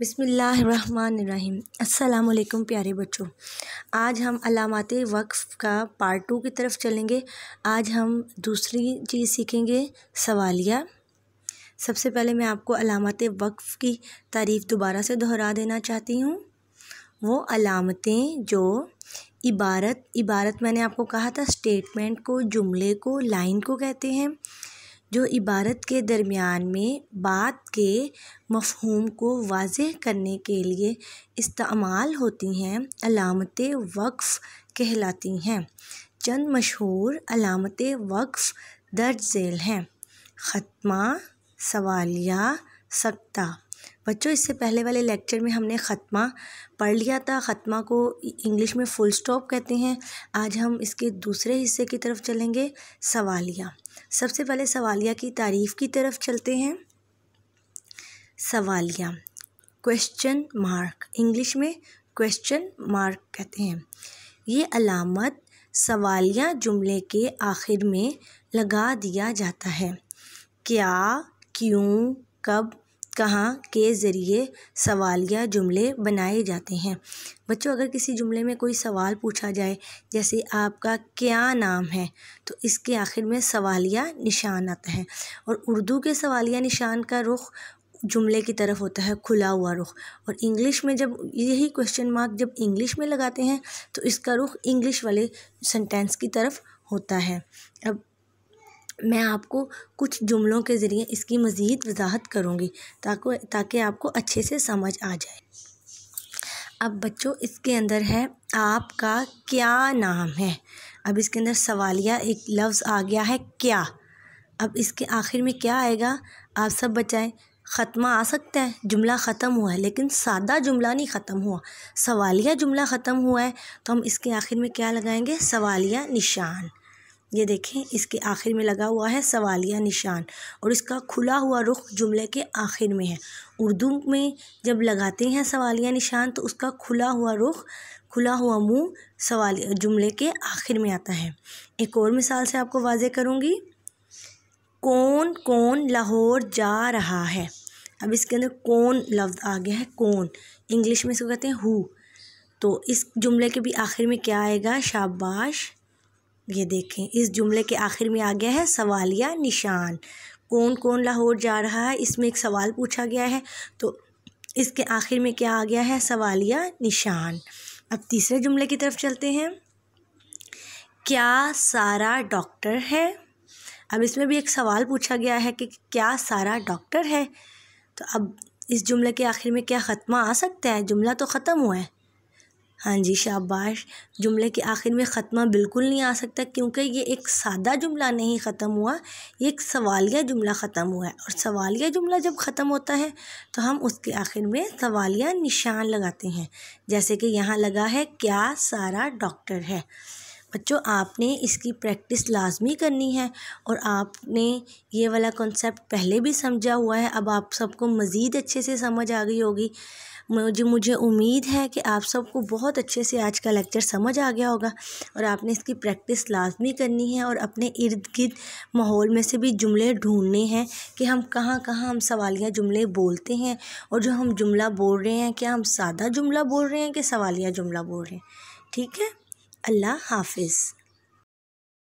बिसमीम् अल्लाम प्यारे बच्चों आज हम अलामत वक्फ़ का पार्ट टू की तरफ चलेंगे आज हम दूसरी चीज़ सीखेंगे सवालिया सबसे पहले मैं आपको अलामत वक्फ़ की तारीफ़ दोबारा से दोहरा देना चाहती हूँ वो अलामतें जो इबारत इबारत मैंने आपको कहा था स्टेटमेंट को जुमले को लाइन को कहते हैं जो इबारत के दरमियान में बात के मफ़हूम को वाज करने के लिए इस्तेमाल होती हैं अलामत वक़्फ़ कहलाती हैं चंद मशहूर अलामत वक़्फ़ दर्ज झेल हैं ख़त्मा सवालिया सकता बच्चों इससे पहले वाले लेक्चर में हमने ख़त्मा पढ़ लिया था ख़त्मा को इंग्लिश में फुल स्टॉप कहते हैं आज हम इसके दूसरे हिस्से की तरफ चलेंगे सवालिया सबसे पहले सवालिया की तारीफ़ की तरफ चलते हैं सवालिया क्वेश्चन मार्क इंग्लिश में क्वेश्चन मार्क कहते हैं ये अलामत सवालिया जुमले के आखिर में लगा दिया जाता है क्या क्यों कब कहाँ के ज़रिए सवालिया जुमले बनाए जाते हैं बच्चों अगर किसी जुमले में कोई सवाल पूछा जाए जैसे आपका क्या नाम है तो इसके आखिर में सवालिया निशान आता है और उर्दू के सवालिया निशान का रुख जुमले की तरफ होता है खुला हुआ रुख और इंग्लिश में जब यही क्वेश्चन मार्क जब इंग्लिश में लगाते हैं तो इसका रुख इंग्लिश वाले सेंटेंस की तरफ होता है अब मैं आपको कुछ जुमलों के ज़रिए इसकी मज़ीद वज़ाहत करूँगी ताको ताकि आपको अच्छे से समझ आ जाए अब बच्चों इसके अंदर है आपका क्या नाम है अब इसके अंदर सवालिया एक लफ्ज़ आ गया है क्या अब इसके आखिर में क्या आएगा आप सब बचाएँ ख़त्मा आ सकता है जुमला ख़त्म हुआ है लेकिन सादा जुमला नहीं ख़त्म हुआ सवालिया जुमला ख़त्म हुआ है तो हम इसके आखिर में क्या लगाएंगे सवालिया निशान ये देखें इसके आखिर में लगा हुआ है सवालिया निशान और इसका खुला हुआ रुख जुमले के आखिर में है उर्दू में जब लगाते हैं सवालिया निशान तो उसका खुला हुआ रुख खुला हुआ मुंह सवाल जुमले के आखिर में आता है एक और मिसाल से आपको वाजे करूँगी कौन कौन लाहौर जा रहा है अब इसके अंदर कौन लफ्ज़ आ गया है कौन इंग्लिश में इसको कहते हैं हु तो इस जुमले के भी आखिर में क्या आएगा शाबाश ये देखें इस जुमले के आखिर में आ गया है सवालिया निशान कौन कौन लाहौर जा रहा है इसमें एक सवाल पूछा गया है तो इसके आखिर में क्या आ गया है सवालिया निशान अब तीसरे जुमले की तरफ चलते हैं क्या सारा डॉक्टर है अब इसमें भी एक सवाल पूछा गया है कि क्या सारा डॉक्टर है तो अब इस जुमले के आखिर में क्या ख़त्मा आ सकता है जुमला तो ख़त्म हुआ है हाँ जी शाबाश जुमले के आखिर में ख़त्मा बिल्कुल नहीं आ सकता क्योंकि ये एक सादा जुमला नहीं ख़त्म हुआ ये एक सवालिया जुमला ख़त्म हुआ है और सवालिया जुमला जब ख़त्म होता है तो हम उसके आखिर में सवालिया निशान लगाते हैं जैसे कि यहाँ लगा है क्या सारा डॉक्टर है बच्चों आपने इसकी प्रैक्टिस लाजमी करनी है और आपने ये वाला कॉन्सेप्ट पहले भी समझा हुआ है अब आप सबको मज़ीद अच्छे से समझ आ गई होगी मुझे मुझे उम्मीद है कि आप सबको बहुत अच्छे से आज का लेक्चर समझ आ गया होगा और आपने इसकी प्रैक्टिस लाजमी करनी है और अपने इर्द गिर्द माहौल में से भी जुमले ढूंढने हैं कि हम कहाँ कहाँ हम सवालिया जुमले बोलते हैं और जो हम जुमला बोल रहे हैं क्या हम सादा जुमला बोल रहे हैं कि सवालिया जुमला बोल रहे हैं ठीक है अल्लाह हाफ़िज़